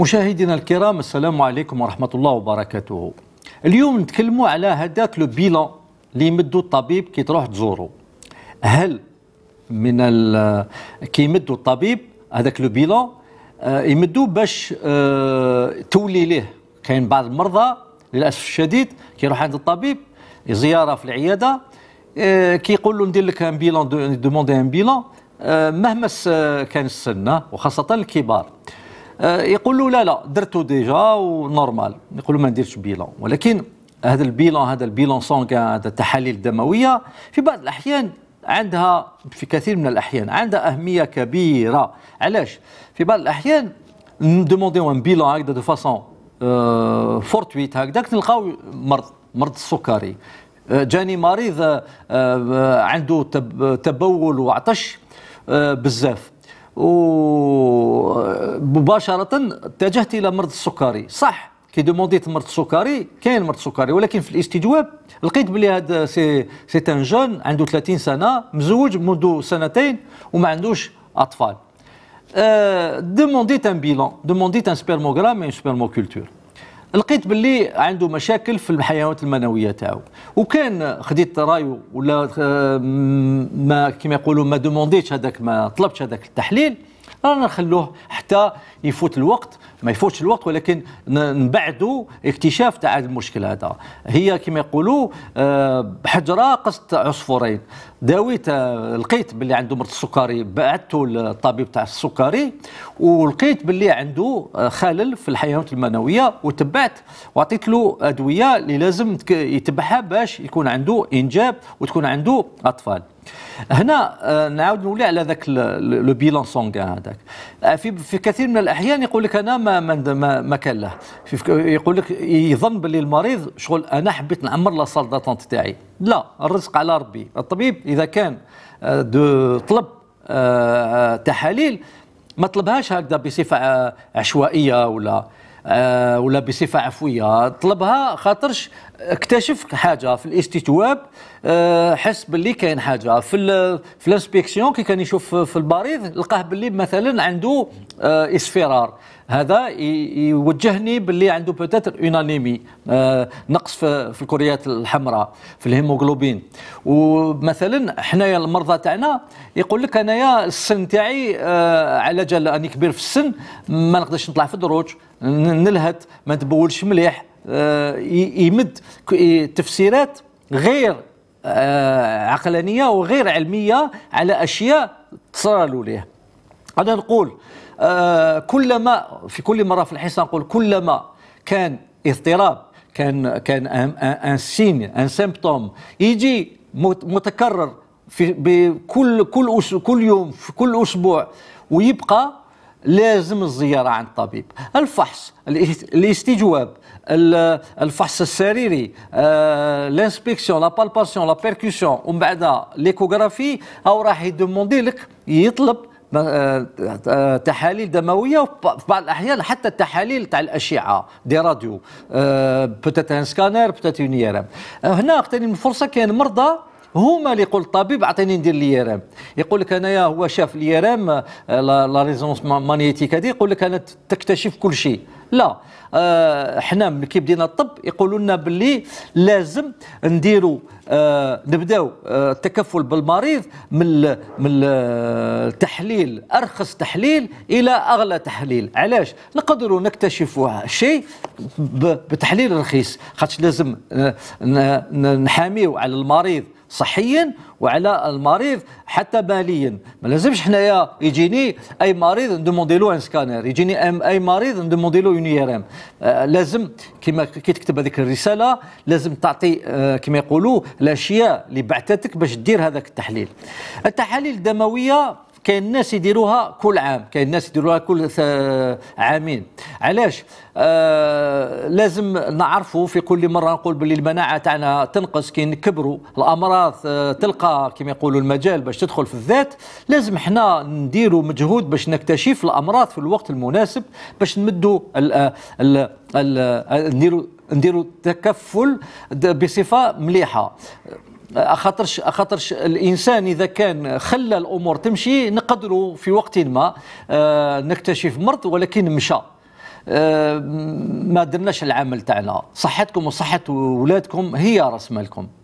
مشاهدينا الكرام السلام عليكم ورحمة الله وبركاته اليوم نتكلموا على هذاك لو بيلون اللي يمدو الطبيب كي تروح تزورو هل من كي يمدوا الطبيب هذاك لو بيلون آه، يمدو باش آه، تولي ليه كاين بعض المرضى للاسف الشديد كيروح عند الطبيب زياره في العياده آه، كيقول له ندير لك ان بيلون دوموندي ان بيلون مهما كان السن وخاصه الكبار آه، يقول له لا لا درتو ديجا ونورمال يقول له ما نديرش بيلون ولكن هذا البيلون هذا البيلون سونغ هذا التحاليل الدمويه في بعض الاحيان عندها في كثير من الاحيان عندها اهميه كبيره علاش في بعض الاحيان ندومونديو ان بيلون هكذا دو فاسون آه، فورتويت هكذا تلقاو مرض مرض السكري آه، جاني مريض عنده تبول وعطش بزاف ومباشره اتجهت الى مرض السكري صح كي دومونديت مرض السكري كاين مرض السكري ولكن في الاستجواب لقيت بلي هذا سي سي ان جون عنده 30 سنه مزوج منذ سنتين وما عندوش اطفال أه دومونديت ان بيلون دومونديت ان سبيرموغرام اون سبيرموكولتور لقيت باللي عنده مشاكل في الحيوانات المنويه تاعو وكان خديت راي ولا ما كما يقولوا ما دومونديتش هذاك ما طلبتش هذاك التحليل رانا نخلوه حتى يفوت الوقت ما يفوتش الوقت ولكن نبعدوا اكتشاف تاع هذا المشكل هذا هي كما يقولوا آه، حجره قصت عصفورين داويت آه، لقيت باللي عنده مرض السكري بعثته للطبيب تاع السكري ولقيت باللي عنده آه، خلل في الحيوانات المنويه وتبعت وعطيت له ادويه اللي لازم يتبعها باش يكون عنده انجاب وتكون عنده اطفال هنا نعاود نولي على ذاك لو بيلون سونغان هذاك في, في كثير من الاحيان يقول لك انا ما ما ما ما كان له يقول لك يظن باللي المريض شغل انا حبيت نعمر لا سال داتونت تاعي لا الرزق على ربي الطبيب اذا كان آه، دو طلب آه، آه، تحاليل ما طلبهاش هكذا بصفه عشوائيه ولا ولا بصفه عفويه طلبها خاطرش اكتشف حاجه في الاستتواب حس باللي كاين حاجه في في الانسبيكسيون كي كان يشوف في المريض لقاه باللي مثلا عنده اصفرار هذا يوجهني باللي عنده بوتيتر اونانيمي آه، نقص في, في الكريات الحمراء في الهيموغلوبين ومثلا حنايا المرضى تاعنا يقول لك انايا السن تاعي آه، على جال اني كبير في السن ما نقدرش نطلع في الدروج نلهت ما نتبولش مليح آه، يمد تفسيرات غير عقلانيه وغير علميه على اشياء تصرالوا ليه انا نقول آه، كلما في كل مره في الحصه نقول كلما كان اضطراب كان كان ان سين ان سيمبتوم يجي متكرر في بكل كل كل يوم في كل اسبوع ويبقى لازم الزياره عند الطبيب الفحص الاستجواب الفحص السريري لانسبكسيون لا بالباسيون لا بيركوسيون ومن بعد ليكوغرافي او راح يدوموندي لك يطلب آه، آه، تحاليل دمويه وفي بعض الاحيان حتى التحاليل تاع الاشعه دي راديو بوتيت ان سكانر بوتيت اون هنا اعطيني الفرصه كاين مرضى هما اللي يقول الطبيب اعطيني ندير لي اليرام يقول لك انايا هو شاف اليرام آه، لا ريزونس مانيتيك هذه يقول لك انا تكتشف كل شيء لا آه حنا ملي كيبدينا الطب يقولوا لنا باللي لازم نديروا آه نبداو آه التكفل بالمريض من من التحليل ارخص تحليل الى اغلى تحليل علاش نقدروا نكتشفوا شيء بتحليل رخيص خاطش لازم آه، نحاميو على المريض صحيا وعلى المريض حتى ماليا ما لازمش حنايا يجيني اي مريض ندوموندي له ان سكانر يجيني اي مريض ندوموندي له يوني ار ام آه لازم كما كي تكتب هذيك الرساله لازم تعطي آه كما يقولوا الاشياء اللي بعثتك باش دير هذاك التحليل التحاليل الدمويه كاين الناس يديروها كل عام كاين الناس يديروها كل عامين علاش آه لازم نعرفوا في كل مره نقول باللي المناعه تاعنا تنقص كي نكبروا الامراض آه تلقى كما يقولوا المجال باش تدخل في الذات لازم حنا نديروا مجهود باش نكتشف الامراض في الوقت المناسب باش نمدوا آه، آه، نديروا نديروا تكفل بصفه مليحه اخطرش اخطرش الانسان اذا كان خلى الامور تمشي نقدروا في وقت ما آه، نكتشف مرض ولكن مشى آه، ما درناش العمل تاعنا صحتكم وصحه ولادكم هي راس مالكم